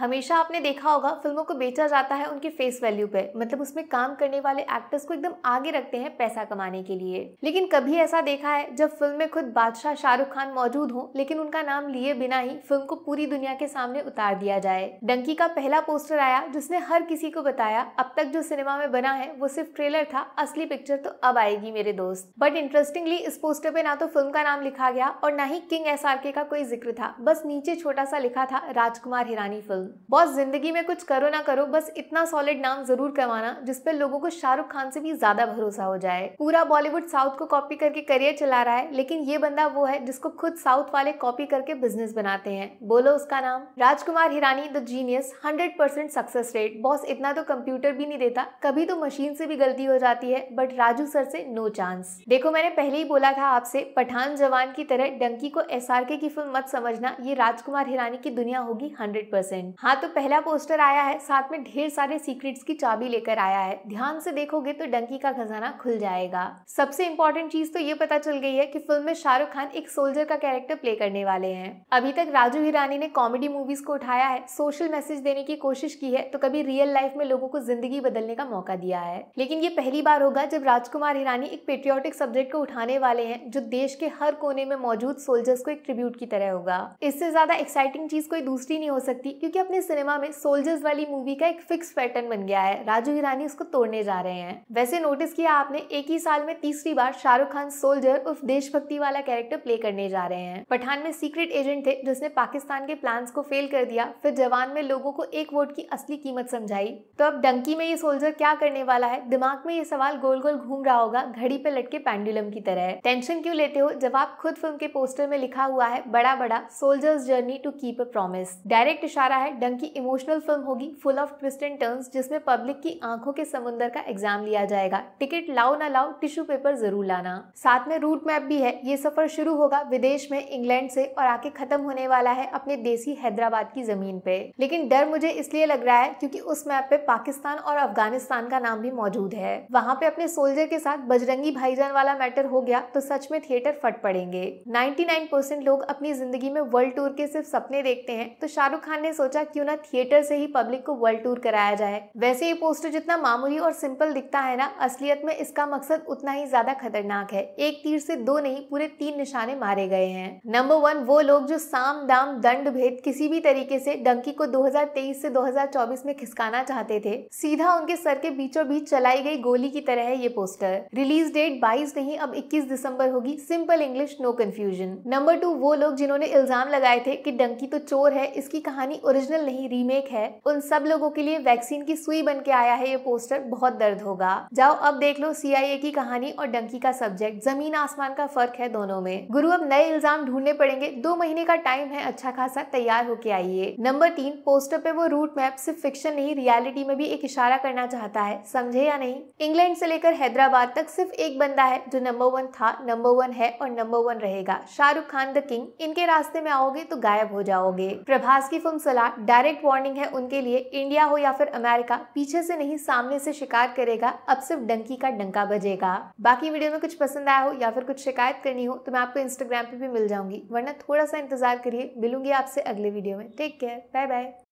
हमेशा आपने देखा होगा फिल्मों को बेचा जाता है उनकी फेस वैल्यू पे मतलब उसमें काम करने वाले एक्टर्स को एकदम आगे रखते हैं पैसा कमाने के लिए लेकिन कभी ऐसा देखा है जब फिल्म में खुद बादशाह शाहरुख खान मौजूद हो लेकिन उनका नाम लिए बिना ही फिल्म को पूरी दुनिया के सामने उतार दिया जाए डंकी का पहला पोस्टर आया जिसने हर किसी को बताया अब तक जो सिनेमा में बना है वो सिर्फ ट्रेलर था असली पिक्चर तो अब आएगी मेरे दोस्त बट इंटरेस्टिंगली इस पोस्टर पे ना तो फिल्म का नाम लिखा गया और ना ही किंग एस का कोई जिक्र था बस नीचे छोटा सा लिखा था राजकुमार हिरानी फिल्म बॉस जिंदगी में कुछ करो ना करो बस इतना सॉलिड नाम जरूर करवाना जिसपे लोगों को शाहरुख खान से भी ज्यादा भरोसा हो जाए पूरा बॉलीवुड साउथ को कॉपी करके करियर चला रहा है लेकिन ये बंदा वो है जिसको खुद साउथ वाले कॉपी करके बिजनेस बनाते हैं बोलो उसका नाम Rajkumar Hirani the genius hundred percent success rate boss इतना तो कंप्यूटर भी नहीं देता कभी तो मशीन से भी गलती हो जाती है बट राजू सर से नो चांस देखो मैंने पहले ही बोला था आपसे पठान जवान की तरह डंकी को एस की फिल्म मत समझना ये राजकुमार हिरानी की दुनिया होगी हंड्रेड परसेंट हाँ तो पहला पोस्टर आया है साथ में ढेर सारे सीक्रेट्स की चाबी लेकर आया है ध्यान से देखोगे तो डंकी का खजाना खुल जाएगा सबसे इम्पोर्टेंट चीज तो ये पता चल गई है कि फिल्म में शाहरुख खान एक सोल्जर का कैरेक्टर प्ले करने वाले हैं अभी तक राजू हिरानी ने कॉमेडी मूवीज को उठाया है सोशल मैसेज देने की कोशिश की है तो कभी रियल लाइफ में लोगों को जिंदगी बदलने का मौका दिया है लेकिन ये पहली बार होगा जब राजकुमार हिरानी एक पेट्रियोटिक सब्जेक्ट को उठाने वाले हैं जो देश के हर कोने में मौजूद सोल्जर्स को एक ट्रिब्यूट की तरह होगा इससे ज्यादा एक्साइटिंग चीज कोई दूसरी नहीं हो सकती क्योंकि अपने सिनेमा में सोल्जर्स वाली मूवी का एक फिक्स पैटर्न बन गया है राजू हिरानी उसको तोड़ने जा रहे हैं वैसे नोटिस किया आपने एक ही साल में तीसरी बार शाहरुख खान सोल्जर उर्फ देशभक्ति वाला कैरेक्टर प्ले करने जा रहे हैं पठान में सीक्रेट एजेंट थे जिसने पाकिस्तान के प्लान को फेल कर दिया फिर जवान में लोगों को एक वोट की असली कीमत समझाई तो अब डंकी में ये सोल्जर क्या करने वाला है दिमाग में ये सवाल गोल गोल घूम रहा होगा घड़ी पे लटके पैंडुलम की तरह टेंशन क्यों लेते हो जब आप खुद फिल्म के पोस्टर में लिखा हुआ है बड़ा बड़ा soldiers journey to keep a promise direct इशारा है एक डंकी इमोशनल फिल्म होगी full of twist and turns जिसमें पब्लिक की आंखों के समुंदर का एग्जाम लिया जाएगा टिकट लाओ ना लाओ टिश्यू पेपर जरूर लाना साथ में रूट मैप भी है ये सफर शुरू होगा विदेश में इंग्लैंड से और आके खत्म होने वाला है अपने देसी हैदराबाद की जमीन पे लेकिन डर मुझे इसलिए लग रहा है क्यूँकी उस मैप पे पाकिस्तान और अफगानिस्तान का नाम भी मौजूद है वहाँ पे अपने सोल्जर के साथ बजरंगी भाईजान वाला मैटर हो गया तो सच में थिएटर फट पड़ेंगे नाइन्टी लोग अपनी जिंदगी में वर्ल्ड टूर के सिर्फ सपने देखते हैं तो शाहरुख खान ने सोचा सोचा क्यों ना थिएटर से ही पब्लिक को वर्ल्ड टूर कराया जाए वैसे ये पोस्टर जितना मामूली और सिंपल दिखता है ना असलियत में इसका मकसद उतना ही ज्यादा खतरनाक है एक तीर से दो नहीं पूरे तीन निशाने मारे गए हैं नंबर वन वो लोग जो साम दाम दंड भेद किसी भी तरीके से डंकी को 2023 से 2024 में खिसकाना चाहते थे सीधा उनके सर के बीचों बीच चलाई गई गोली की तरह है ये पोस्टर रिलीज डेट 22 नहीं अब 21 दिसंबर होगी simple English no confusion number two वो लोग जिन्होंने इल्जाम लगाए थे कि डंकी तो चोर है इसकी कहानी ओरिजिनल ओरिजिनल नहीं रीमेक है उन सब लोगों के लिए वैक्सीन की सुई बन के आया है ये पोस्टर बहुत दर्द होगा जाओ अब देख लो सीआईए की कहानी और डंकी का सब्जेक्ट जमीन आसमान का फर्क है दोनों में गुरु अब नए इल्जाम ढूंढने पड़ेंगे दो महीने का टाइम है अच्छा खासा तैयार होके आइए नंबर तीन पोस्टर पे वो रूट मैप सिर्फ फिक्शन नहीं रियलिटी में भी एक इशारा करना चाहता है समझे या नहीं इंग्लैंड से लेकर हैदराबाद तक सिर्फ एक बंदा है जो नंबर वन था नंबर वन है और नंबर वन रहेगा शाहरुख खान द किंग इनके रास्ते में आओगे तो गायब हो जाओगे प्रभास की फिल्म सलाह डायरेक्ट वार्निंग है उनके लिए इंडिया हो या फिर अमेरिका पीछे से नहीं सामने से शिकार करेगा अब सिर्फ डंकी का डंका बजेगा बाकी वीडियो में कुछ पसंद आया हो या फिर कुछ शिकायत करनी हो तो मैं आपको इंस्टाग्राम पे भी मिल जाऊंगी वरना थोड़ा सा इंतजार करिए मिलूंगी आपसे अगले वीडियो में टेक केयर बाय बाय